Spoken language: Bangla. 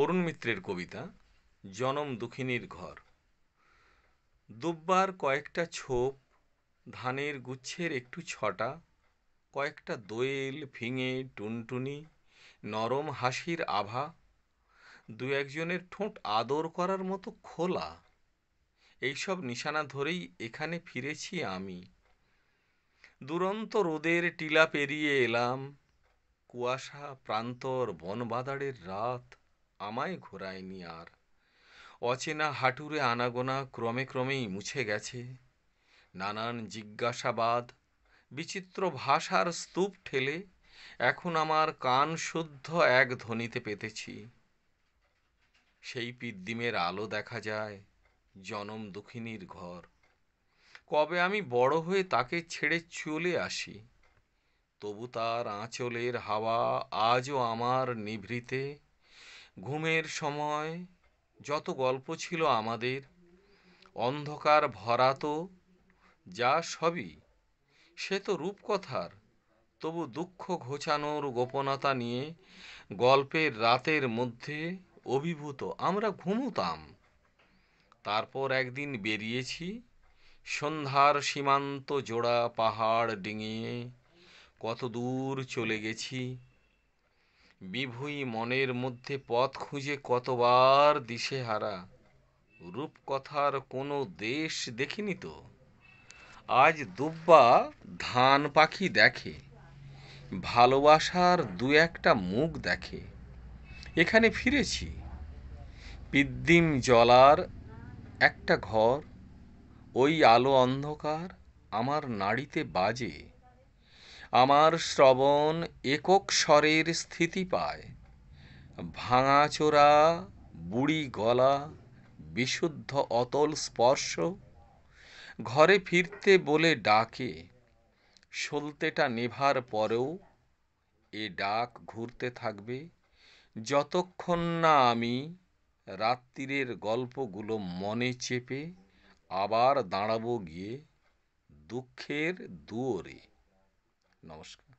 অরুণ মিত্রের কবিতা জনম দুঃখিনীর ঘর দুব্বার কয়েকটা ছোপ ধানের গুচ্ছের একটু ছটা কয়েকটা দোয়েল ফিঙে টুনটুনি নরম হাসির আভা দু একজনের ঠোঁট আদর করার মতো খোলা এইসব নিশানা ধরেই এখানে ফিরেছি আমি দুরন্ত রোদের টিলা পেরিয়ে এলাম কুয়াশা প্রান্তর বনবাদাড়ের রাত আমায় ঘোরায়নি আর অচেনা হাঁটুরে আনাগোনা ক্রমে ক্রমেই মুছে গেছে নানান জিজ্ঞাসাবাদ বিচিত্র ভাষার স্তূপ ঠেলে এখন আমার কান শুদ্ধ এক ধ্বনিতে পেতেছি সেই পিদ্দিমের আলো দেখা যায় জনম দুঃখিনীর ঘর কবে আমি বড় হয়ে তাকে ছেড়ে চলে আসি তবু তার আঁচলের হাওয়া আজও আমার নিভৃতে ঘুমের সময় যত গল্প ছিল আমাদের অন্ধকার ভরা তো যা সবই সে তো রূপকথার তবু দুঃখ ঘোচানোর গোপনতা নিয়ে গল্পের রাতের মধ্যে অভিভূত আমরা ঘুমুতাম তারপর একদিন বেরিয়েছি সন্ধ্যার সীমান্ত জোড়া পাহাড় ডিঙিয়ে কত দূর চলে গেছি বিভুঁই মনের মধ্যে পথ খুঁজে কতবার দিশেহারা রূপকথার কোনো দেশ দেখিনি তো আজ দুব্বা ধান পাখি দেখে ভালোবাসার দু একটা মুখ দেখে এখানে ফিরেছি পিদ্দিম জলার একটা ঘর ওই আলো অন্ধকার আমার নাড়িতে বাজে আমার শ্রবণ একক স্বরের স্থিতি পায় ভাঙাচোরা বুড়ি গলা বিশুদ্ধ অতল স্পর্শ ঘরে ফিরতে বলে ডাকে সলতেটা নেভার পরেও এ ডাক ঘুরতে থাকবে যতক্ষণ না আমি রাত্রির গল্পগুলো মনে চেপে আবার দাঁড়াবো গিয়ে দুঃখের দুয়োরে নমস্কার